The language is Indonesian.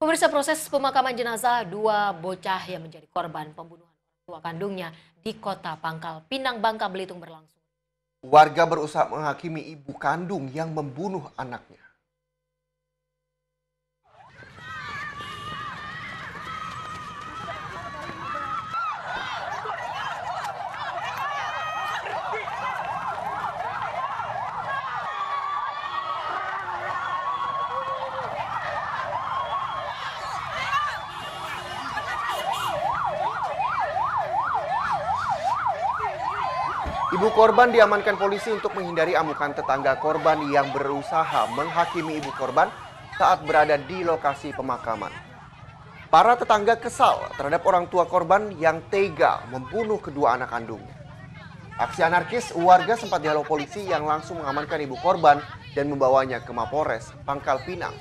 Pemirsa proses pemakaman jenazah dua bocah yang menjadi korban pembunuhan tua kandungnya di kota Pangkal, Pinang, Bangka, Belitung berlangsung. Warga berusaha menghakimi ibu kandung yang membunuh anaknya. Ibu korban diamankan polisi untuk menghindari amukan tetangga korban yang berusaha menghakimi ibu korban saat berada di lokasi pemakaman. Para tetangga kesal terhadap orang tua korban yang tega membunuh kedua anak kandungnya. Aksi anarkis warga sempat dihalau polisi yang langsung mengamankan ibu korban dan membawanya ke Mapores, Pangkal Pinang.